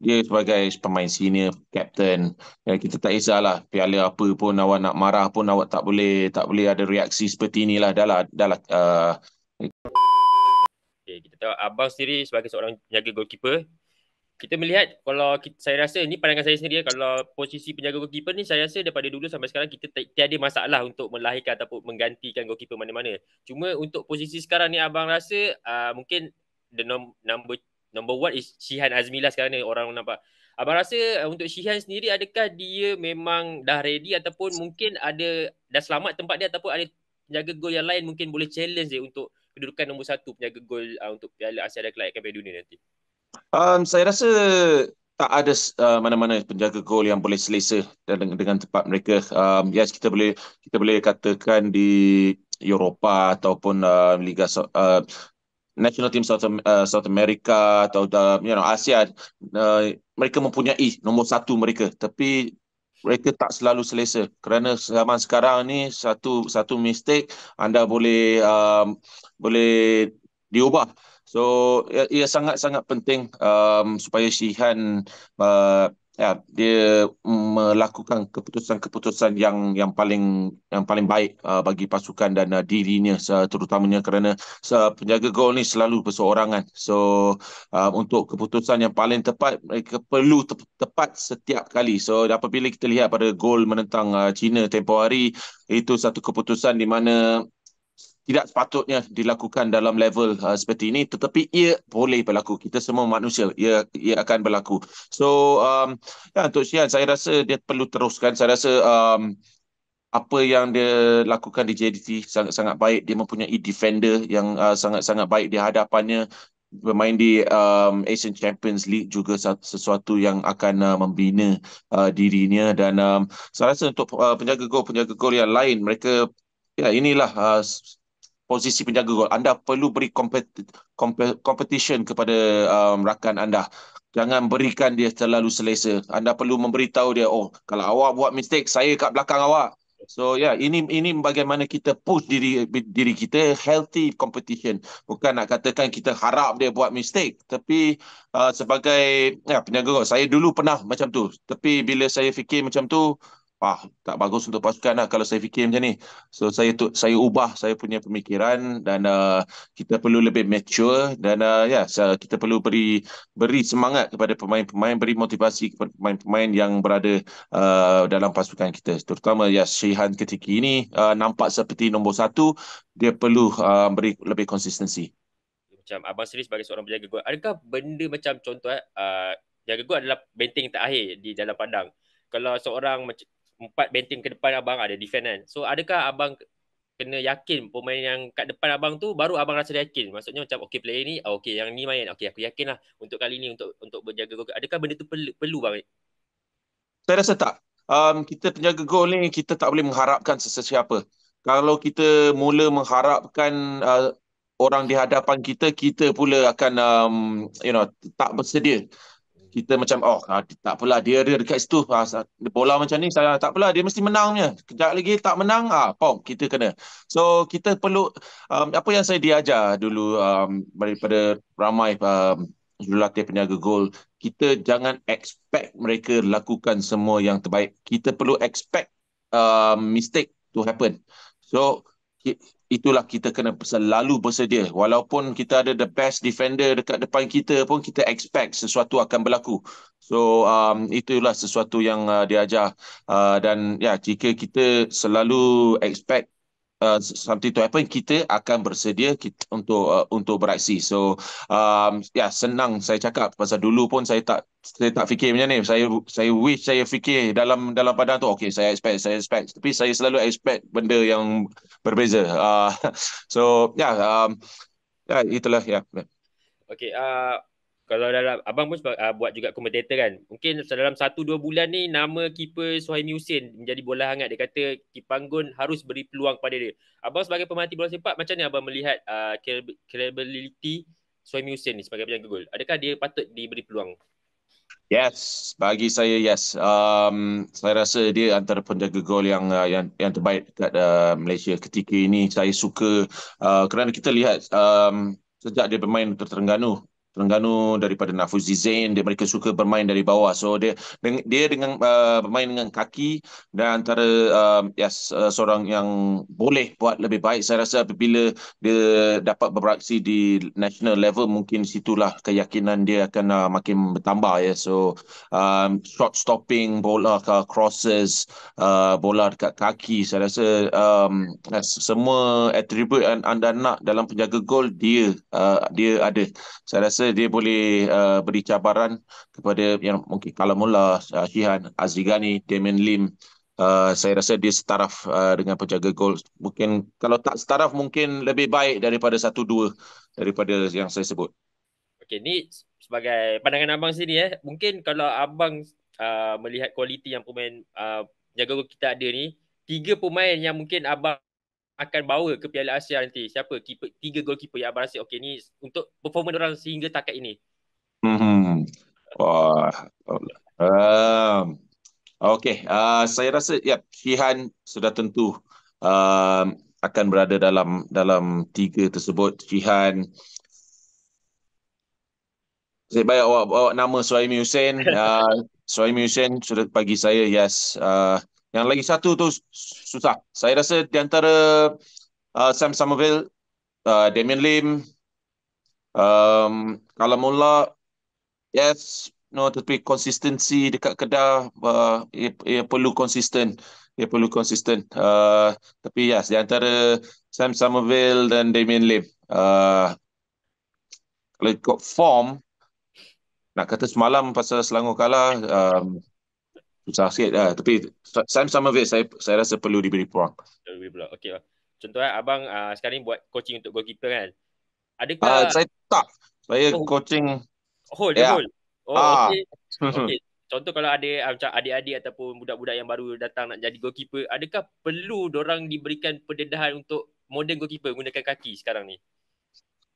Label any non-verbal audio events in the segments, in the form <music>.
dia sebagai pemain senior captain ya, kita tak kisahlah piala apa pun awak nak marah pun awak tak boleh tak boleh ada reaksi seperti inilah dalam dalam uh... okay, kita tahu abang sendiri sebagai seorang penjaga goalkeeper kita melihat kalau kita, saya rasa ni pandangan saya sendiri ya, kalau posisi penjaga goalkeeper ni saya rasa daripada dulu sampai sekarang kita tiada masalah untuk melahirkan ataupun menggantikan goalkeeper mana-mana cuma untuk posisi sekarang ni abang rasa uh, mungkin the number Number one is Shihan Azmilah sekarang ni orang nampak. Abang rasa eh, untuk Shihan sendiri adakah dia memang dah ready ataupun mungkin ada dah selamat tempat dia ataupun ada penjaga gol yang lain mungkin boleh challenge dia untuk kedudukan nombor satu penjaga gol uh, untuk Piala Asia dan Kelayakan Piala Dunia nanti? Um, saya rasa tak ada uh, mana-mana penjaga gol yang boleh selesa dengan, dengan tempat mereka. Um, yes, kita boleh kita boleh katakan di Eropah ataupun um, uh, Liga uh, national team South, uh, South America atau uh, you know Asia uh, mereka mempunyai nombor satu mereka tapi mereka tak selalu selesa kerana zaman sekarang ni satu satu mistake anda boleh um, boleh diubah so ia, sangat sangat penting um, supaya Sihan uh, ya dia melakukan keputusan-keputusan yang yang paling yang paling baik uh, bagi pasukan dan uh, dirinya terutamanya kerana uh, penjaga gol ni selalu berseorangan so uh, untuk keputusan yang paling tepat mereka perlu te- tepat setiap kali so apabila kita lihat pada gol menentang uh, China tempoh hari itu satu keputusan di mana tidak sepatutnya dilakukan dalam level uh, seperti ini tetapi ia boleh berlaku kita semua manusia ia ia akan berlaku so um ya untuk Sian saya rasa dia perlu teruskan saya rasa um apa yang dia lakukan di JDT sangat-sangat baik dia mempunyai defender yang uh, sangat-sangat baik di hadapannya bermain di um, Asian Champions League juga sesuatu yang akan uh, membina uh, dirinya dan um, saya rasa untuk uh, penjaga gol penjaga gol yang lain mereka ya inilah uh, posisi penjaga gol. Anda perlu beri competition kepada um, rakan anda. Jangan berikan dia terlalu selesa. Anda perlu memberitahu dia, oh, kalau awak buat mistake, saya kat belakang awak. So yeah, ini ini bagaimana kita push diri diri kita healthy competition. Bukan nak katakan kita harap dia buat mistake, tapi uh, sebagai ya penjaga gol, saya dulu pernah macam tu. Tapi bila saya fikir macam tu, ah tak bagus untuk pasukan lah kalau saya fikir macam ni. So saya tu saya ubah saya punya pemikiran dan uh, kita perlu lebih mature dan uh, ya yeah, so kita perlu beri beri semangat kepada pemain-pemain beri motivasi kepada pemain-pemain yang berada uh, dalam pasukan kita terutama ya yes, Shihan ketika ini uh, nampak seperti nombor satu dia perlu uh, beri lebih konsistensi. Macam Abang Seri sebagai seorang penjaga gol, adakah benda macam contoh eh, uh, jaga gol adalah benteng terakhir di dalam padang? kalau seorang empat benteng ke depan abang ada defend kan. So adakah abang kena yakin pemain yang kat depan abang tu baru abang rasa yakin. Maksudnya macam okey player ni, ah, okey yang ni main. Okey aku yakin lah untuk kali ni untuk untuk berjaga gol. Adakah benda tu perlu, perlu bang? Saya rasa tak. Um, kita penjaga gol ni kita tak boleh mengharapkan sesiapa. Kalau kita mula mengharapkan uh, orang di hadapan kita, kita pula akan um, you know tak bersedia kita macam oh ah, tak apalah dia dia dekat situ ah, bola macam ni saya tak apalah dia mesti menangnya kejap lagi tak menang ah pom kita kena so kita perlu um, apa yang saya diajar dulu um, daripada ramai um, jurulatih peniaga gol kita jangan expect mereka lakukan semua yang terbaik kita perlu expect um, mistake to happen so itulah kita kena selalu bersedia. Walaupun kita ada the best defender dekat depan kita pun, kita expect sesuatu akan berlaku. So, um, itulah sesuatu yang uh, diajar. Uh, dan ya, yeah, jika kita selalu expect Uh, something to happen kita akan bersedia kita, untuk uh, untuk beraksi so um ya yeah, senang saya cakap pasal dulu pun saya tak saya tak fikir macam ni saya saya wish saya fikir dalam dalam pada tu okey saya expect saya expect tapi saya selalu expect benda yang berbeza uh, <laughs> so ya yeah, um ya yeah, itulah ya yeah. okey uh, kalau dalam abang pun sebab, uh, buat juga komentator kan mungkin dalam satu dua bulan ni nama keeper Suhaimi Husin menjadi bola hangat dia kata Kipanggon harus beri peluang pada dia abang sebagai pemerhati bola sepak macam ni abang melihat uh, credibility Suhaimi Husin ni sebagai penjaga gol adakah dia patut diberi peluang Yes, bagi saya yes. Um, saya rasa dia antara penjaga gol yang uh, yang yang terbaik dekat uh, Malaysia ketika ini. Saya suka uh, kerana kita lihat um, sejak dia bermain untuk Terengganu Terengganu daripada Nafuzi Zain dia mereka suka bermain dari bawah so dia dia dengan uh, bermain dengan kaki dan antara uh, um, yes ya, uh, seorang yang boleh buat lebih baik saya rasa apabila dia dapat beraksi di national level mungkin situlah keyakinan dia akan uh, makin bertambah ya yeah. so um, short stopping bola ke crosses uh, bola dekat kaki saya rasa um, yes, ya, semua atribut yang anda nak dalam penjaga gol dia uh, dia ada saya rasa dia boleh uh, beri cabaran kepada yang mungkin kalau mula uh, Shihan Azigani Damien Lim Uh, saya rasa dia setaraf uh, dengan penjaga gol. Mungkin kalau tak setaraf mungkin lebih baik daripada satu dua daripada yang saya sebut. Okay, ni sebagai pandangan abang sini eh. Mungkin kalau abang uh, melihat kualiti yang pemain uh, penjaga gol kita ada ni, tiga pemain yang mungkin abang akan bawa ke Piala Asia nanti? Siapa? Keeper, tiga goalkeeper yang abang rasa okay ni untuk performance orang sehingga takat ini. Hmm. Wah. Um, okay. Uh, saya rasa ya yep, sudah tentu uh, akan berada dalam dalam tiga tersebut. Shihan saya bayar awak, awak nama Suhaimi Hussein. <laughs> Uh, Suhaimi Hussein sudah bagi saya yes. Uh, yang lagi satu tu susah. Saya rasa di antara uh, Sam Somerville, uh, Damien Lim, um, mula yes, no, tapi konsistensi dekat Kedah, uh, ia, ia perlu konsisten. Ia perlu konsisten. Uh, tapi yes, di antara Sam Somerville dan Damien Lim. Uh, kalau ikut form, nak kata semalam pasal Selangor kalah, um, susah sikit lah. Tapi some, sama of saya, saya rasa perlu diberi peluang. diberi peluang. Okay. Contoh lah, abang uh, sekarang ni buat coaching untuk goalkeeper kan? Adakah... Uh, saya tak. Saya oh. coaching... Hold, yeah. hold. Oh, ah. okay. <laughs> okay. Contoh kalau ada uh, macam adik-adik ataupun budak-budak yang baru datang nak jadi goalkeeper, adakah perlu orang diberikan pendedahan untuk modern goalkeeper menggunakan kaki sekarang ni?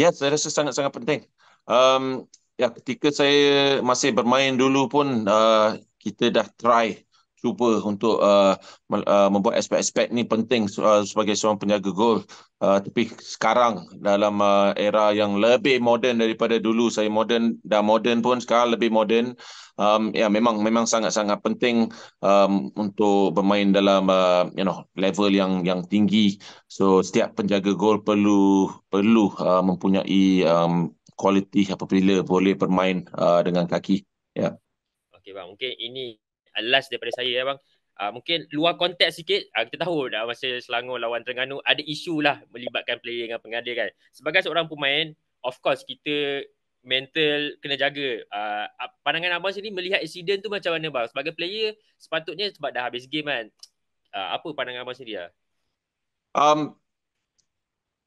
Ya, yeah, saya rasa sangat-sangat penting. Um, ya, ketika saya masih bermain dulu pun uh, kita dah try cuba untuk uh, uh, membuat aspek-aspek ni penting uh, sebagai seorang penjaga gol uh, tapi sekarang dalam uh, era yang lebih moden daripada dulu saya moden dah moden pun sekarang lebih moden um, ya memang memang sangat-sangat penting um, untuk bermain dalam uh, you know level yang yang tinggi so setiap penjaga gol perlu perlu uh, mempunyai um, kualiti apabila boleh bermain uh, dengan kaki ya yeah. Okey bang, mungkin ini last daripada saya ya bang. Uh, mungkin luar konteks sikit, uh, kita tahu dah masa Selangor lawan Terengganu ada isu lah melibatkan player dengan pengadil kan. Sebagai seorang pemain, of course kita mental kena jaga. Uh, pandangan abang sini melihat insiden tu macam mana bang? Sebagai player, sepatutnya sebab dah habis game kan. Uh, apa pandangan abang sendiri lah? Um,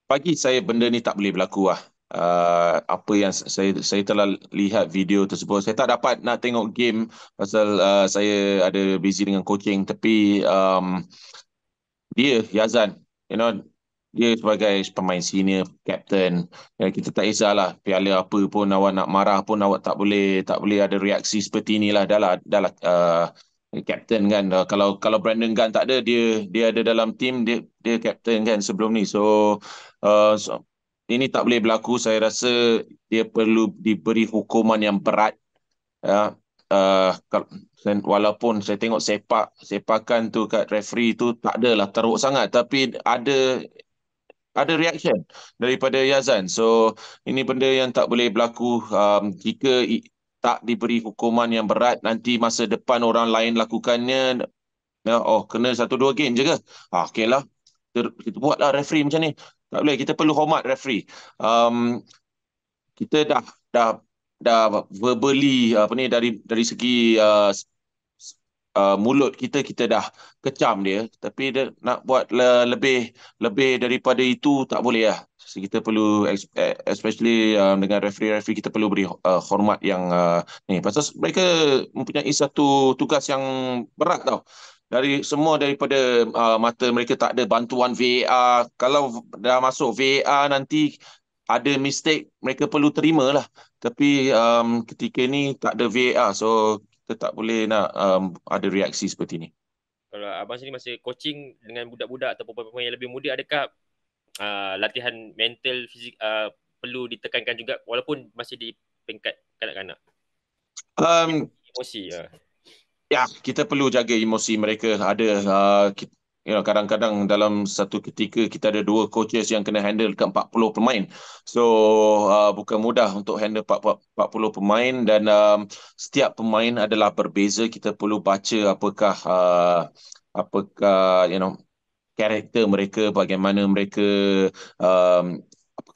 bagi saya benda ni tak boleh berlaku lah. Uh, apa yang saya saya telah lihat video tersebut saya tak dapat nak tengok game pasal uh, saya ada busy dengan coaching tapi um, dia Yazan you know dia sebagai pemain senior captain ya, kita tak kisahlah piala apa pun awak nak marah pun awak tak boleh tak boleh ada reaksi seperti inilah dalam dalam uh, captain kan uh, kalau kalau Brandon Gunn tak ada dia dia ada dalam team dia dia captain kan sebelum ni so, uh, so ini tak boleh berlaku saya rasa dia perlu diberi hukuman yang berat ya uh, kalau, walaupun saya tengok sepak sepakan tu kat referee tu tak adalah teruk sangat tapi ada ada reaction daripada Yazan so ini benda yang tak boleh berlaku um, jika tak diberi hukuman yang berat nanti masa depan orang lain lakukannya ya, oh kena satu dua game je ke ah, okeylah kita buatlah referee macam ni tak boleh, kita perlu hormat referee. Um, kita dah dah dah verbally apa ni dari dari segi uh, Uh, mulut kita kita dah kecam dia tapi dia nak buat le- lebih lebih daripada itu tak boleh lah so, kita perlu e, especially uh, dengan referee-referee kita perlu beri uh, hormat yang uh, ni pasal mereka mempunyai satu tugas yang berat tau dari semua daripada uh, mata mereka tak ada bantuan VAR kalau dah masuk VAR nanti ada mistake mereka perlu terima lah. tapi um, ketika ni tak ada VAR so kita tak boleh nak um, ada reaksi seperti ni kalau abang sini masih coaching dengan budak-budak ataupun pemain yang lebih muda adakah uh, latihan mental fizik uh, perlu ditekankan juga walaupun masih di pingkat kanak-kanak um, emosi ya uh ya kita perlu jaga emosi mereka ada uh, kita, you know kadang-kadang dalam satu ketika kita ada dua coaches yang kena handle ke 40 pemain so uh, bukan mudah untuk handle 40 pemain dan um, setiap pemain adalah berbeza kita perlu baca apakah uh, apakah you know karakter mereka bagaimana mereka um,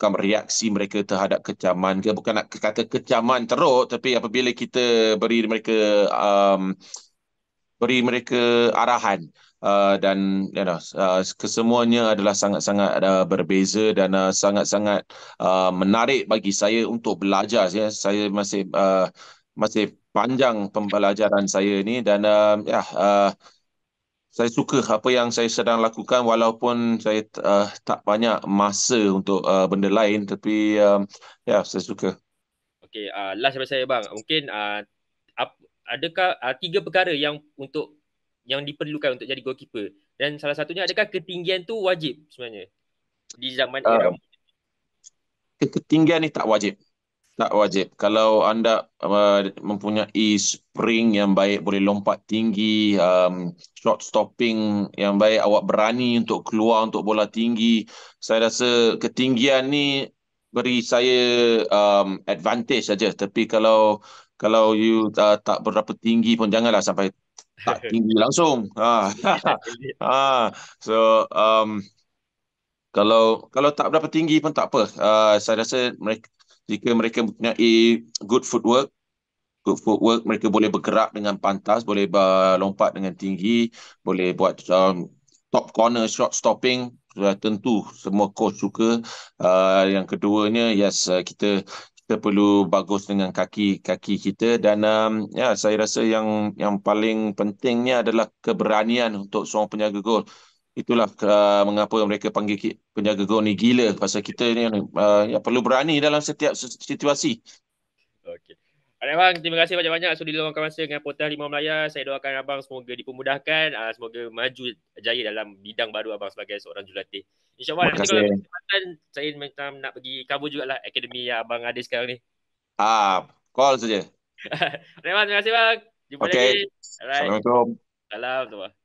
bukan reaksi mereka terhadap kecaman ke bukan nak kata kecaman teruk tapi apabila kita beri mereka um, beri mereka arahan uh, dan you know uh, kesemuanya adalah sangat-sangat uh, berbeza dan uh, sangat-sangat uh, menarik bagi saya untuk belajar ya saya masih uh, masih panjang pembelajaran saya ini dan uh, ya yeah, uh, saya suka apa yang saya sedang lakukan walaupun saya uh, tak banyak masa untuk uh, benda lain tapi um, ya yeah, saya suka. Okey uh, last daripada saya bang mungkin uh, ap, adakah uh, tiga perkara yang untuk yang diperlukan untuk jadi goalkeeper dan salah satunya adakah ketinggian tu wajib sebenarnya di zaman uh, era ketinggian ni tak wajib. Tak wajib. Kalau anda uh, mempunyai spring yang baik, boleh lompat tinggi, um, short stopping yang baik, awak berani untuk keluar untuk bola tinggi, saya rasa ketinggian ni beri saya um, advantage saja. Tapi kalau kalau you uh, tak berapa tinggi pun janganlah sampai tak <laughs> tinggi langsung. Ah. <laughs> ah. So um, kalau kalau tak berapa tinggi pun tak apa. Uh, saya rasa mereka jika mereka mempunyai good footwork good footwork mereka boleh bergerak dengan pantas boleh lompat dengan tinggi boleh buat um, top corner short stopping sudah tentu semua coach suka uh, yang keduanya yes uh, kita kita perlu bagus dengan kaki kaki kita dan um, ya saya rasa yang yang paling pentingnya adalah keberanian untuk seorang penjaga gol itulah uh, mengapa mereka panggil penjaga gol ni gila pasal kita ni uh, ya, perlu berani dalam setiap situasi. Okey. Alright bang, terima kasih banyak-banyak sudah diluangkan masa dengan Portal Lima Melaya. Saya doakan abang semoga dipermudahkan, uh, semoga maju jaya dalam bidang baru abang sebagai seorang jurulatih. Insya-Allah nanti kalau ada saya macam nak pergi cover jugalah akademi yang abang ada sekarang ni. Ah, uh, call saja. <laughs> Alright bang, terima kasih bang. Jumpa okay. lagi. Alright. Assalamualaikum. Salam semua.